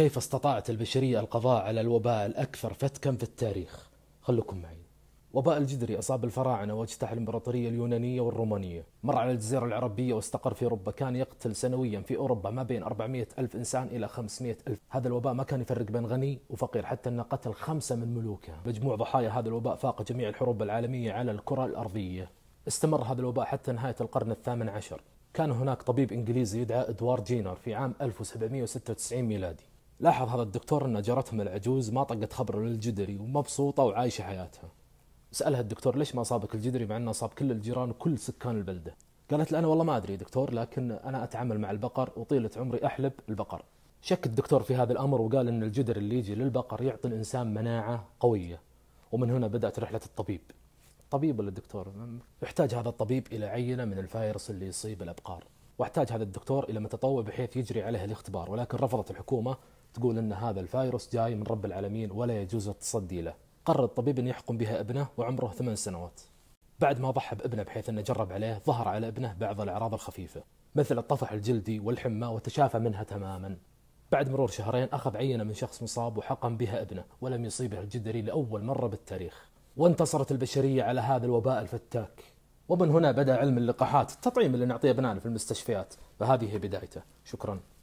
كيف استطاعت البشرية القضاء على الوباء الأكثر فتكا في التاريخ خلكم معي وباء الجدري أصاب الفراعنة واجتاح الإمبراطورية اليونانية والرومانية مر على الجزيرة العربية واستقر في أوروبا كان يقتل سنويا في أوروبا ما بين 400 ألف إنسان إلى 500 ألف هذا الوباء ما كان يفرق بين غني وفقير حتى أنه قتل خمسة من ملوكه مجموع ضحايا هذا الوباء فاق جميع الحروب العالمية على الكرة الأرضية استمر هذا الوباء حتى نهاية القرن الثامن عشر كان هناك طبيب إنجليزي يدعى إدوارد جينر في عام 1796 ميلادي لاحظ هذا الدكتور أن جارتهم العجوز ما طقت خبر للجدري ومبسوطة وعايشة حياتها سألها الدكتور ليش ما صابك الجدري مع أنه صاب كل الجيران وكل سكان البلدة قالت له أنا والله ما أدري دكتور لكن أنا أتعامل مع البقر وطيلة عمري أحلب البقر شك الدكتور في هذا الأمر وقال أن الجدر اللي يجي للبقر يعطي الإنسان مناعة قوية ومن هنا بدأت رحلة الطبيب طبيب ولا دكتور؟ يحتاج هذا الطبيب إلى عينة من الفيروس اللي يصيب الأبقار واحتاج هذا الدكتور إلى متطوع بحيث يجري عليه الاختبار ولكن رفضت الحكومة تقول ان هذا الفيروس جاي من رب العالمين ولا يجوز التصدي له قرر الطبيب ان يحكم بها ابنه وعمره ثمان سنوات بعد ما ضحى بابنه بحيث انه جرب عليه ظهر على ابنه بعض الاعراض الخفيفه مثل الطفح الجلدي والحمى وتشافى منها تماما بعد مرور شهرين اخذ عينه من شخص مصاب وحقن بها ابنه ولم يصيبه الجدري لاول مره بالتاريخ وانتصرت البشريه على هذا الوباء الفتاك ومن هنا بدا علم اللقاحات التطعيم اللي نعطيه ابنائنا في المستشفيات فهذه هي بدايته شكرا